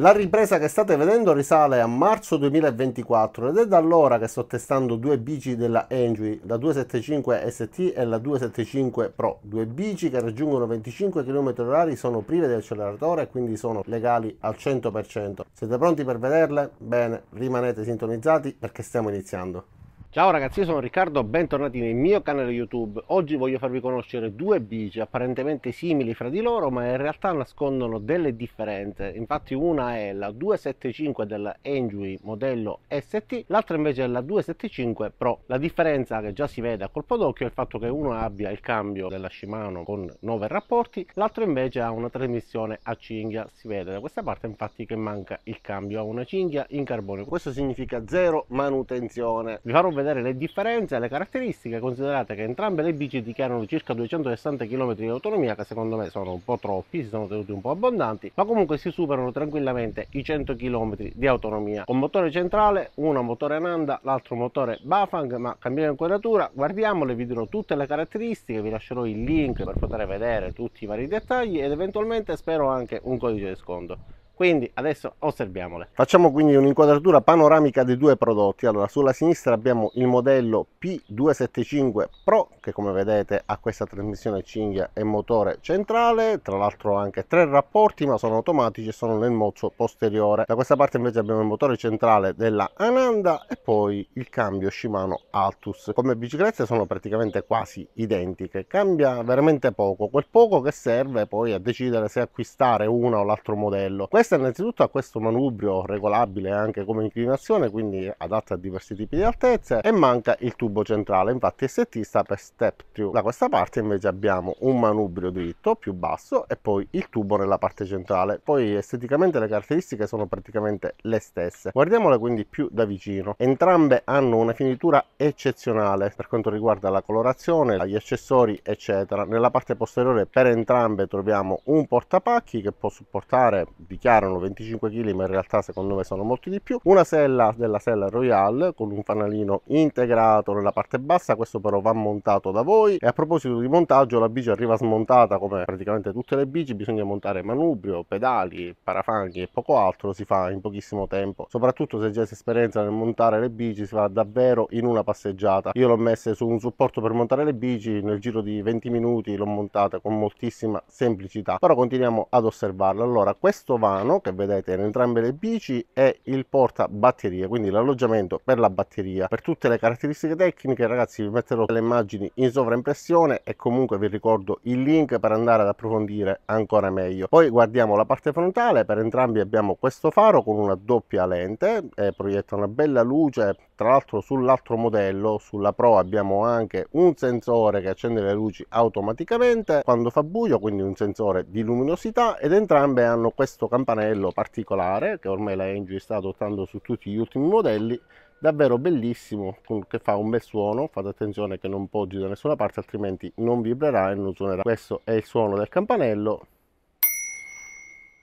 La ripresa che state vedendo risale a marzo 2024 ed è da allora che sto testando due bici della Enjoy, la 275 ST e la 275 Pro, due bici che raggiungono 25 km/h, sono prive di acceleratore e quindi sono legali al 100%. Siete pronti per vederle? Bene, rimanete sintonizzati perché stiamo iniziando. Ciao ragazzi, io sono Riccardo, bentornati nel mio canale YouTube. Oggi voglio farvi conoscere due bici apparentemente simili fra di loro, ma in realtà nascondono delle differenze. Infatti una è la 275 della Enjoy modello ST, l'altra invece è la 275 Pro. La differenza che già si vede a colpo d'occhio è il fatto che uno abbia il cambio della Shimano con 9 rapporti, l'altro invece ha una trasmissione a cinghia. Si vede da questa parte infatti che manca il cambio a una cinghia in carbonio. Questo significa zero manutenzione. Vi farò vedere vedere le differenze e le caratteristiche, considerate che entrambe le bici dichiarano circa 260 km di autonomia, che secondo me sono un po' troppi, si sono tenuti un po' abbondanti, ma comunque si superano tranquillamente i 100 km di autonomia. Con motore centrale, uno motore Nanda, l'altro motore Bafang, ma cambiamo inquadratura, guardiamole, vi dirò tutte le caratteristiche, vi lascerò il link per poter vedere tutti i vari dettagli ed eventualmente spero anche un codice di sconto quindi adesso osserviamole. Facciamo quindi un'inquadratura panoramica dei due prodotti. Allora, sulla sinistra abbiamo il modello P275 Pro, che come vedete ha questa trasmissione cinghia e motore centrale, tra l'altro anche tre rapporti, ma sono automatici e sono nel mozzo posteriore. Da questa parte invece abbiamo il motore centrale della Ananda e poi il cambio Shimano Altus. Come biciclette sono praticamente quasi identiche, cambia veramente poco, quel poco che serve poi a decidere se acquistare una o l'altro modello. Questa questa innanzitutto a questo manubrio regolabile anche come inclinazione, quindi adatta a diversi tipi di altezze e manca il tubo centrale, infatti ST sta per step through. Da questa parte invece abbiamo un manubrio dritto più basso e poi il tubo nella parte centrale. Poi esteticamente le caratteristiche sono praticamente le stesse. Guardiamole quindi più da vicino. Entrambe hanno una finitura eccezionale per quanto riguarda la colorazione, gli accessori eccetera. Nella parte posteriore per entrambe troviamo un portapacchi che può supportare di dichiarano 25 kg ma in realtà secondo me sono molti di più una sella della sella Royale con un fanalino integrato nella parte bassa questo però va montato da voi e a proposito di montaggio la bici arriva smontata come praticamente tutte le bici bisogna montare manubrio pedali parafanghi e poco altro si fa in pochissimo tempo soprattutto se già si esperienza nel montare le bici si fa davvero in una passeggiata io l'ho messa su un supporto per montare le bici nel giro di 20 minuti l'ho montata con moltissima semplicità però continuiamo ad osservarlo allora questo va piano che vedete in entrambe le bici è il porta batteria quindi l'alloggiamento per la batteria per tutte le caratteristiche tecniche ragazzi vi metterò le immagini in sovraimpressione e comunque vi ricordo il link per andare ad approfondire ancora meglio poi guardiamo la parte frontale per entrambi abbiamo questo faro con una doppia lente e proietta una bella luce tra l'altro sull'altro modello sulla pro abbiamo anche un sensore che accende le luci automaticamente quando fa buio quindi un sensore di luminosità ed entrambe hanno questo campanello particolare che ormai la Engie sta adottando su tutti gli ultimi modelli davvero bellissimo che fa un bel suono fate attenzione che non poggi da nessuna parte altrimenti non vibrerà e non suonerà questo è il suono del campanello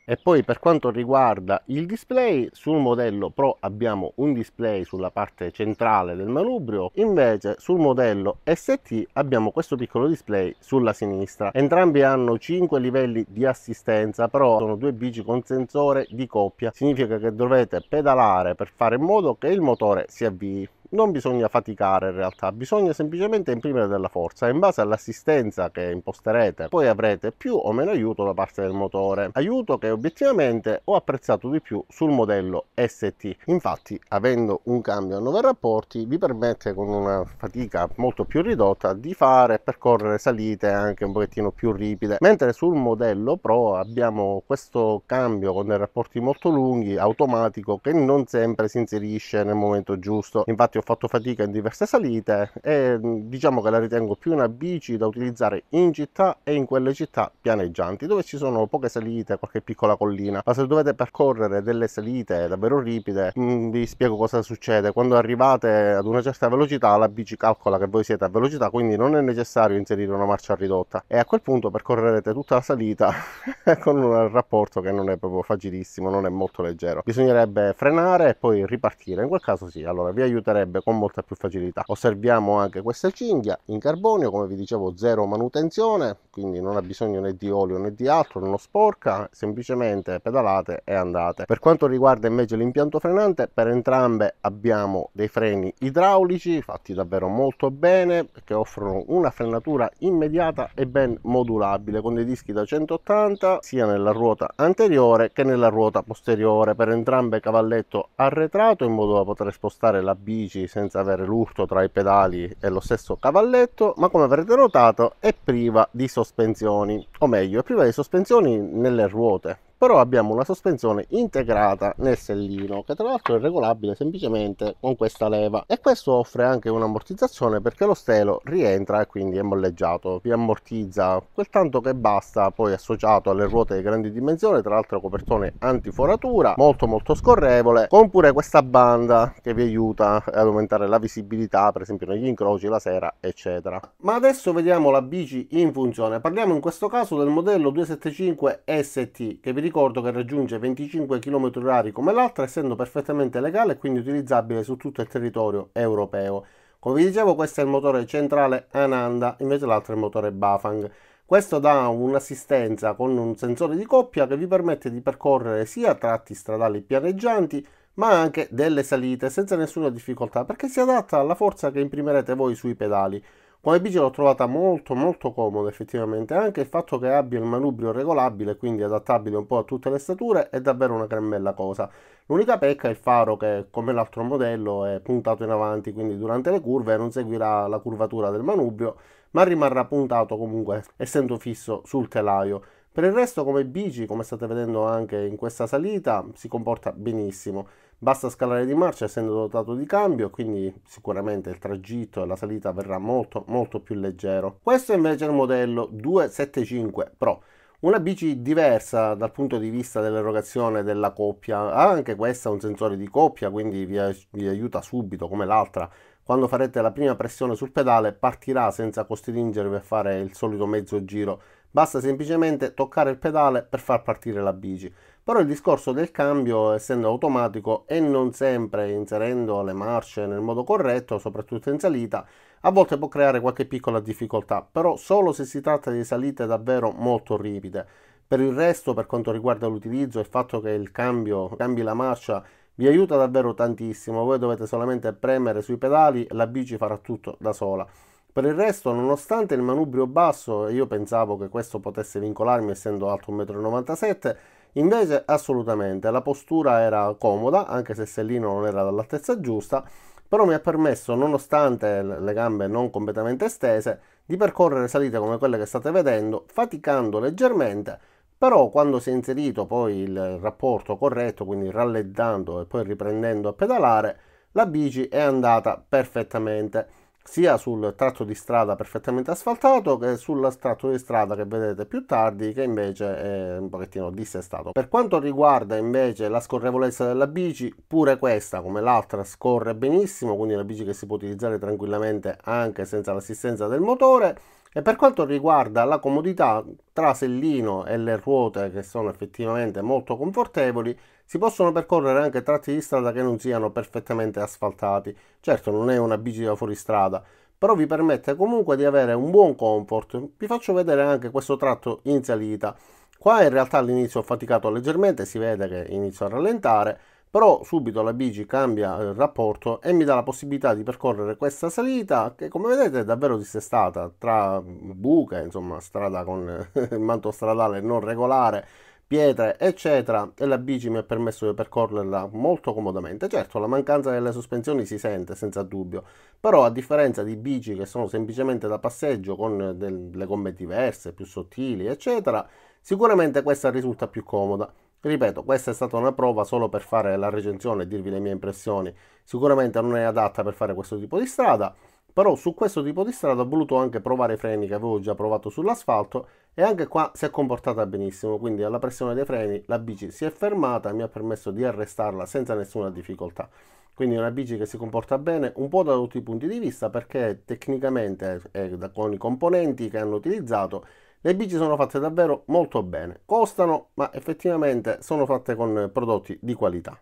e poi per quanto riguarda il display, sul modello Pro abbiamo un display sulla parte centrale del manubrio, invece sul modello ST abbiamo questo piccolo display sulla sinistra. Entrambi hanno 5 livelli di assistenza, però sono due bici con sensore di coppia, significa che dovete pedalare per fare in modo che il motore si avvii non bisogna faticare in realtà, bisogna semplicemente imprimere della forza in base all'assistenza che imposterete. Poi avrete più o meno aiuto da parte del motore, aiuto che obiettivamente ho apprezzato di più sul modello ST. Infatti, avendo un cambio a 9 rapporti, vi permette con una fatica molto più ridotta di fare percorrere salite anche un pochettino più ripide, mentre sul modello Pro abbiamo questo cambio con dei rapporti molto lunghi, automatico, che non sempre si inserisce nel momento giusto. Infatti infatti ho fatto fatica in diverse salite e mm, diciamo che la ritengo più una bici da utilizzare in città e in quelle città pianeggianti dove ci sono poche salite, qualche piccola collina, ma se dovete percorrere delle salite davvero ripide mm, vi spiego cosa succede, quando arrivate ad una certa velocità la bici calcola che voi siete a velocità quindi non è necessario inserire una marcia ridotta e a quel punto percorrerete tutta la salita con un rapporto che non è proprio facilissimo, non è molto leggero, bisognerebbe frenare e poi ripartire, in quel caso sì, allora vi aiuterebbe scorrerebbe con molta più facilità osserviamo anche questa cinghia in carbonio come vi dicevo zero manutenzione quindi non ha bisogno né di olio né di altro non lo sporca semplicemente pedalate e andate per quanto riguarda invece l'impianto frenante per entrambe abbiamo dei freni idraulici fatti davvero molto bene che offrono una frenatura immediata e ben modulabile con dei dischi da 180 sia nella ruota anteriore che nella ruota posteriore per entrambe cavalletto arretrato in modo da poter spostare la bici elettrici senza avere l'urto tra i pedali e lo stesso cavalletto ma come avrete notato è priva di sospensioni o meglio è priva di sospensioni nelle ruote però abbiamo una sospensione integrata nel sellino che tra l'altro è regolabile semplicemente con questa leva e questo offre anche un'ammortizzazione perché lo stelo rientra e quindi è molleggiato vi ammortizza quel tanto che basta poi associato alle ruote di grandi dimensioni tra l'altro copertone antiforatura molto molto scorrevole con pure questa banda che vi aiuta ad aumentare la visibilità per esempio negli incroci la sera eccetera ma adesso vediamo la bici in funzione parliamo in questo caso del modello 275 ST che vi ricordo che raggiunge 25 km/h come l'altra, essendo perfettamente legale e quindi utilizzabile su tutto il territorio europeo. Come vi dicevo, questo è il motore centrale Ananda, invece l'altro è il motore Bafang. Questo dà un'assistenza con un sensore di coppia che vi permette di percorrere sia tratti stradali pianeggianti, ma anche delle salite senza nessuna difficoltà, perché si adatta alla forza che imprimerete voi sui pedali. Come bici l'ho trovata molto molto comoda effettivamente, anche il fatto che abbia il manubrio regolabile, quindi adattabile un po' a tutte le stature, è davvero una gran bella cosa. L'unica pecca è il faro che, come l'altro modello, è puntato in avanti, quindi durante le curve non seguirà la curvatura del manubrio, ma rimarrà puntato comunque, essendo fisso sul telaio. Per il resto come bici, come state vedendo anche in questa salita, si comporta benissimo. Basta scalare di marcia essendo dotato di cambio, quindi sicuramente il tragitto e la salita verrà molto molto più leggero. Questo invece è il modello 275 Pro. Una bici diversa dal punto di vista dell'erogazione della coppia, ha anche questa un sensore di coppia, quindi vi, vi aiuta subito come l'altra quando farete la prima pressione sul pedale partirà senza costringervi a fare il solito mezzo giro basta semplicemente toccare il pedale per far partire la bici però il discorso del cambio, essendo automatico e non sempre inserendo le marce nel modo corretto, soprattutto in salita, a volte può creare qualche piccola difficoltà, però solo se si tratta di salite davvero molto ripide. Per il resto, per quanto riguarda l'utilizzo, il fatto che il cambio cambi la marcia vi aiuta davvero tantissimo, voi dovete solamente premere sui pedali la bici farà tutto da sola. Per il resto, nonostante il manubrio basso, io pensavo che questo potesse vincolarmi essendo alto 1,97 m, Invece assolutamente, la postura era comoda, anche se il sellino non era all'altezza giusta, però mi ha permesso, nonostante le gambe non completamente estese, di percorrere salite come quelle che state vedendo, faticando leggermente, però quando si è inserito poi il rapporto corretto, quindi rallentando e poi riprendendo a pedalare, la bici è andata perfettamente sia sul tratto di strada perfettamente asfaltato che sul tratto di strada che vedete più tardi che invece è un pochettino dissestato. Per quanto riguarda invece la scorrevolezza della bici, pure questa come l'altra scorre benissimo, quindi la bici che si può utilizzare tranquillamente anche senza l'assistenza del motore. E per quanto riguarda la comodità, trasellino e le ruote che sono effettivamente molto confortevoli, si possono percorrere anche tratti di strada che non siano perfettamente asfaltati. Certo, non è una bici da fuoristrada, però vi permette comunque di avere un buon comfort. Vi faccio vedere anche questo tratto in salita. Qua in realtà all'inizio ho faticato leggermente, si vede che inizio a rallentare, però subito la bici cambia il eh, rapporto e mi dà la possibilità di percorrere questa salita che come vedete è davvero dissestata tra buche, insomma strada con il manto stradale non regolare pietre eccetera e la bici mi ha permesso di percorrerla molto comodamente certo la mancanza delle sospensioni si sente senza dubbio però a differenza di bici che sono semplicemente da passeggio con delle gomme diverse più sottili eccetera sicuramente questa risulta più comoda Ripeto, questa è stata una prova solo per fare la recensione e dirvi le mie impressioni. Sicuramente non è adatta per fare questo tipo di strada, però su questo tipo di strada ho voluto anche provare i freni che avevo già provato sull'asfalto e anche qua si è comportata benissimo, quindi alla pressione dei freni la bici si è fermata e mi ha permesso di arrestarla senza nessuna difficoltà. Quindi è una bici che si comporta bene un po' da tutti i punti di vista perché tecnicamente e con i componenti che hanno utilizzato le bici sono fatte davvero molto bene, costano ma effettivamente sono fatte con prodotti di qualità.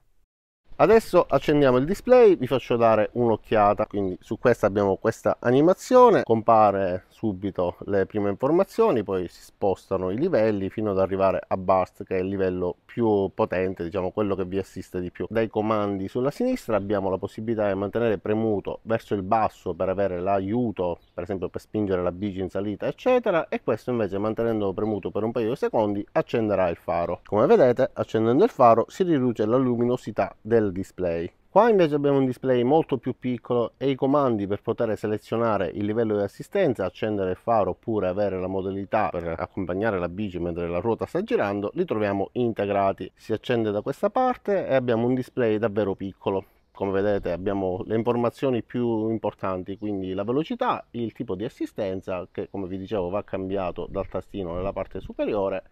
Adesso accendiamo il display, vi faccio dare un'occhiata, quindi su questa abbiamo questa animazione, compare subito le prime informazioni, poi si spostano i livelli fino ad arrivare a Burst che è il livello più potente, diciamo quello che vi assiste di più. Dai comandi sulla sinistra abbiamo la possibilità di mantenere premuto verso il basso per avere l'aiuto, per esempio per spingere la bici in salita eccetera, e questo invece mantenendolo premuto per un paio di secondi accenderà il faro. Come vedete accendendo il faro si riduce la luminosità del bel display. Qua invece abbiamo un display molto più piccolo e i comandi per poter selezionare il livello di assistenza, accendere il faro oppure avere la modalità per accompagnare la bici mentre la ruota sta girando, li troviamo integrati. Si accende da questa parte e abbiamo un display davvero piccolo come vedete abbiamo le informazioni più importanti quindi la velocità il tipo di assistenza che come vi dicevo va cambiato dal tastino nella parte superiore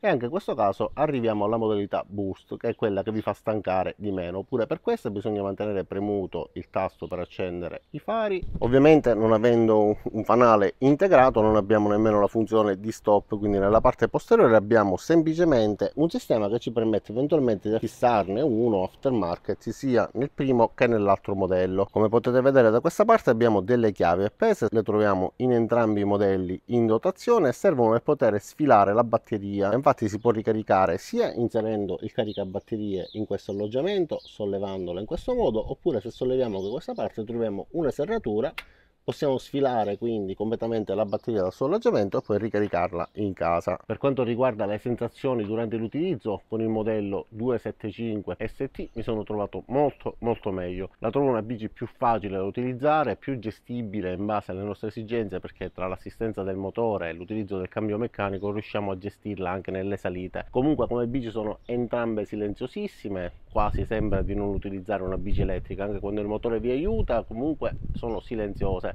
e anche in questo caso arriviamo alla modalità boost che è quella che vi fa stancare di meno oppure per questo bisogna mantenere premuto il tasto per accendere i fari ovviamente non avendo un fanale integrato non abbiamo nemmeno la funzione di stop quindi nella parte posteriore abbiamo semplicemente un sistema che ci permette eventualmente di fissarne uno aftermarket sia nel primo che nell'altro modello come potete vedere da questa parte abbiamo delle chiavi appese le troviamo in entrambi i modelli in dotazione e servono per poter sfilare la batteria infatti si può ricaricare sia inserendo il caricabatterie in questo alloggiamento, sollevandolo in questo modo, oppure se solleviamo da questa parte troviamo una serratura possiamo sfilare quindi completamente la batteria dal sollaggiamento e poi ricaricarla in casa per quanto riguarda le sensazioni durante l'utilizzo con il modello 275 ST mi sono trovato molto molto meglio la trovo una bici più facile da utilizzare più gestibile in base alle nostre esigenze perché tra l'assistenza del motore e l'utilizzo del cambio meccanico riusciamo a gestirla anche nelle salite comunque come bici sono entrambe silenziosissime quasi sembra di non utilizzare una bici elettrica anche quando il motore vi aiuta comunque sono silenziose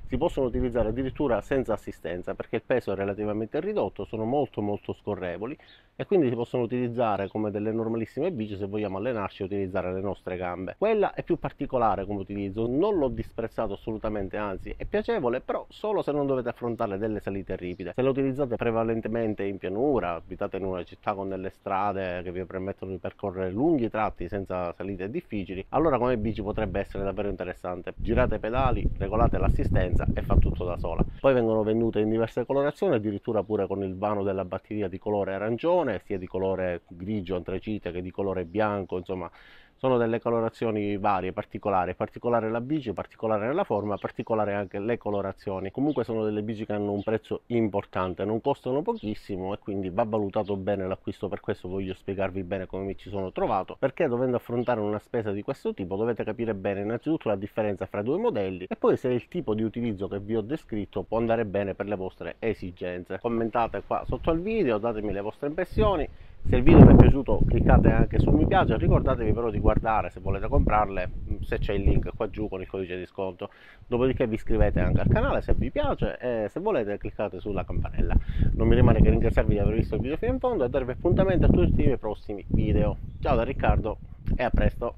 si possono utilizzare addirittura senza assistenza perché il peso è relativamente ridotto, sono molto molto scorrevoli e quindi si possono utilizzare come delle normalissime bici se vogliamo allenarci e utilizzare le nostre gambe. Quella è più particolare come utilizzo, non l'ho disprezzato assolutamente, anzi è piacevole, però solo se non dovete affrontare delle salite ripide. Se la utilizzate prevalentemente in pianura, abitate in una città con delle strade che vi permettono di percorrere lunghi tratti senza salite difficili, allora come bici potrebbe essere davvero interessante. Girate i pedali, regolate l'assistenza pezza e fa tutto da sola. Poi vengono vendute in diverse colorazioni, addirittura pure con il vano della batteria di colore arancione, sia di colore grigio antracite che di colore bianco, insomma sono delle colorazioni varie, particolari, particolare la bici, particolare la forma, particolare anche le colorazioni. Comunque sono delle bici che hanno un prezzo importante, non costano pochissimo e quindi va valutato bene l'acquisto, per questo voglio spiegarvi bene come mi ci sono trovato, perché dovendo affrontare una spesa di questo tipo dovete capire bene innanzitutto la differenza fra i due modelli e poi se il tipo di utilizzo che vi ho descritto può andare bene per le vostre esigenze. Commentate qua sotto al video, datemi le vostre impressioni se il video vi è piaciuto cliccate anche su mi piace ricordatevi però di guardare se volete comprarle se c'è il link qua giù con il codice di sconto dopodiché vi iscrivete anche al canale se vi piace e se volete cliccate sulla campanella non mi rimane che ringraziarvi di aver visto il video fino in fondo e darvi appuntamento a tutti i miei prossimi video ciao da Riccardo e a presto